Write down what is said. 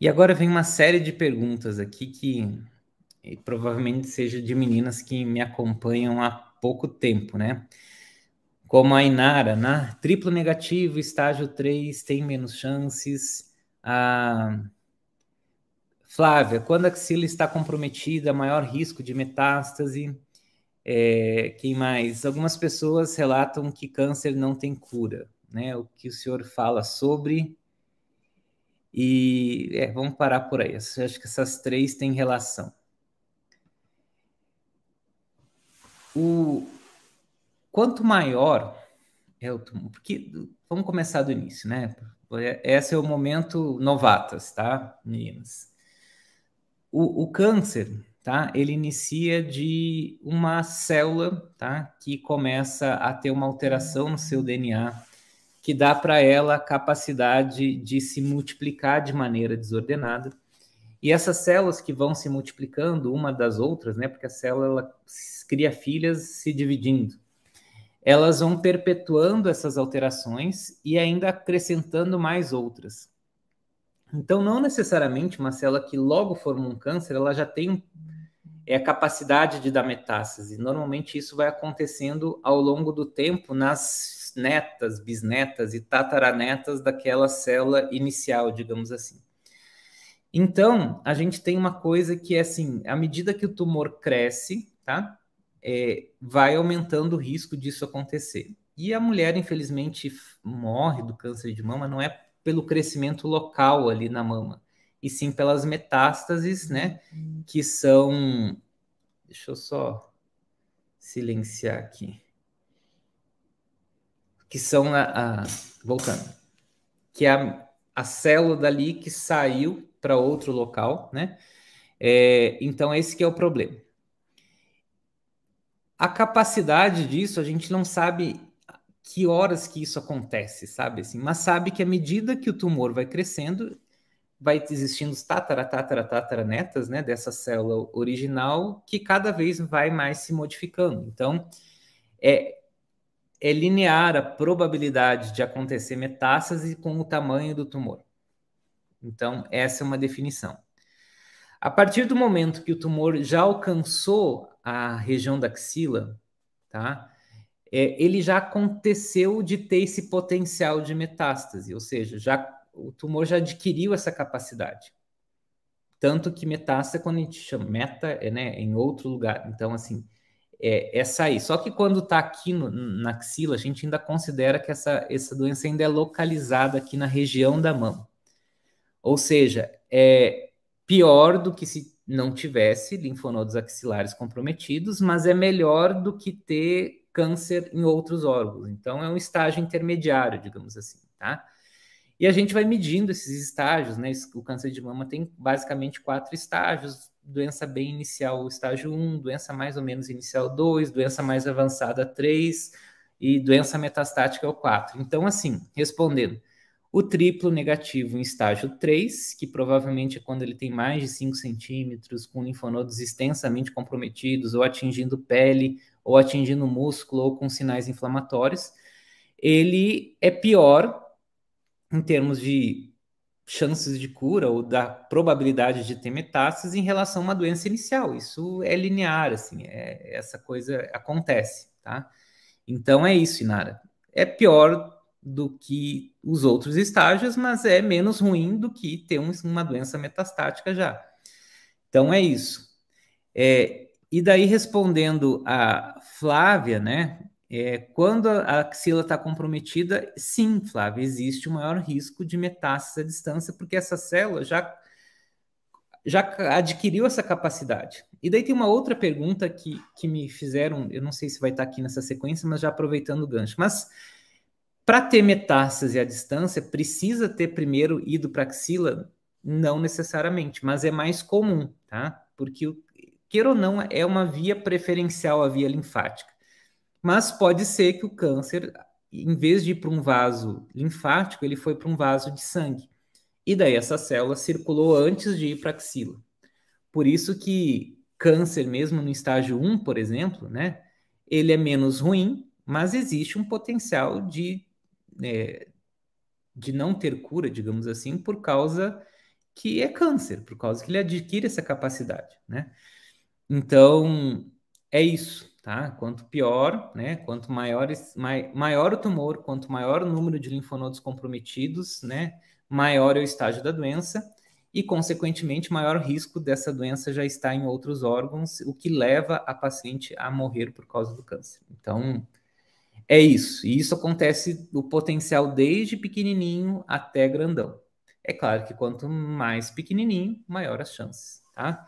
E agora vem uma série de perguntas aqui que provavelmente seja de meninas que me acompanham há pouco tempo, né? Como a Inara, né? triplo negativo, estágio 3, tem menos chances. A Flávia, quando a axila está comprometida, maior risco de metástase. É, quem mais? Algumas pessoas relatam que câncer não tem cura, né? O que o senhor fala sobre e é, vamos parar por aí. Eu acho que essas três têm relação. O quanto maior é o tumor, porque vamos começar do início, né? É, esse é o momento novatas, tá, meninas? O, o câncer, tá? Ele inicia de uma célula, tá? Que começa a ter uma alteração no seu DNA que dá para ela a capacidade de se multiplicar de maneira desordenada. E essas células que vão se multiplicando uma das outras, né, porque a célula cria filhas se dividindo, elas vão perpetuando essas alterações e ainda acrescentando mais outras. Então, não necessariamente uma célula que logo forma um câncer, ela já tem é, a capacidade de dar metástase. Normalmente, isso vai acontecendo ao longo do tempo nas netas, bisnetas e tataranetas daquela célula inicial, digamos assim. Então, a gente tem uma coisa que é assim, à medida que o tumor cresce, tá? É, vai aumentando o risco disso acontecer. E a mulher, infelizmente, morre do câncer de mama, não é pelo crescimento local ali na mama, e sim pelas metástases, né? Uhum. Que são. Deixa eu só silenciar aqui que são a, a voltando, que é a, a célula dali que saiu para outro local, né? É, então esse que é o problema. A capacidade disso a gente não sabe que horas que isso acontece, sabe assim, mas sabe que à medida que o tumor vai crescendo, vai existindo os tatara, tatara, tatara netas, né, dessa célula original, que cada vez vai mais se modificando. Então, é, é linear a probabilidade de acontecer metástase com o tamanho do tumor. Então, essa é uma definição. A partir do momento que o tumor já alcançou a região da axila, tá? É, ele já aconteceu de ter esse potencial de metástase, ou seja, já, o tumor já adquiriu essa capacidade. Tanto que metástase, é quando a gente chama meta, é né, em outro lugar. Então, assim, é, essa é aí. Só que quando está aqui no, na axila, a gente ainda considera que essa, essa doença ainda é localizada aqui na região da mama. Ou seja, é pior do que se não tivesse linfonodos axilares comprometidos, mas é melhor do que ter câncer em outros órgãos. Então, é um estágio intermediário, digamos assim, tá? E a gente vai medindo esses estágios, né? O câncer de mama tem basicamente quatro estágios, doença bem inicial, estágio 1, doença mais ou menos inicial 2, doença mais avançada 3 e doença metastática é o 4. Então, assim, respondendo, o triplo negativo em estágio 3, que provavelmente é quando ele tem mais de 5 centímetros, com linfonodos extensamente comprometidos, ou atingindo pele, ou atingindo músculo, ou com sinais inflamatórios, ele é pior em termos de chances de cura ou da probabilidade de ter metástase em relação a uma doença inicial. Isso é linear, assim, é, essa coisa acontece, tá? Então é isso, Inara. É pior do que os outros estágios, mas é menos ruim do que ter um, uma doença metastática já. Então é isso. É, e daí respondendo a Flávia, né? É, quando a axila está comprometida, sim, Flávia, existe um maior risco de metástase à distância, porque essa célula já, já adquiriu essa capacidade. E daí tem uma outra pergunta que, que me fizeram, eu não sei se vai estar tá aqui nessa sequência, mas já aproveitando o gancho. Mas para ter metástase à distância, precisa ter primeiro ido para a axila? Não necessariamente, mas é mais comum, tá? Porque, queira ou não, é uma via preferencial a via linfática. Mas pode ser que o câncer, em vez de ir para um vaso linfático, ele foi para um vaso de sangue. E daí essa célula circulou antes de ir para a axila. Por isso que câncer, mesmo no estágio 1, por exemplo, né, ele é menos ruim, mas existe um potencial de, é, de não ter cura, digamos assim, por causa que é câncer, por causa que ele adquire essa capacidade, né? Então, é isso tá? Quanto pior, né? Quanto maiores, maior o tumor, quanto maior o número de linfonodos comprometidos, né? Maior é o estágio da doença e, consequentemente, maior risco dessa doença já está em outros órgãos, o que leva a paciente a morrer por causa do câncer. Então, é isso. E isso acontece o potencial desde pequenininho até grandão. É claro que quanto mais pequenininho, maior as chances, tá?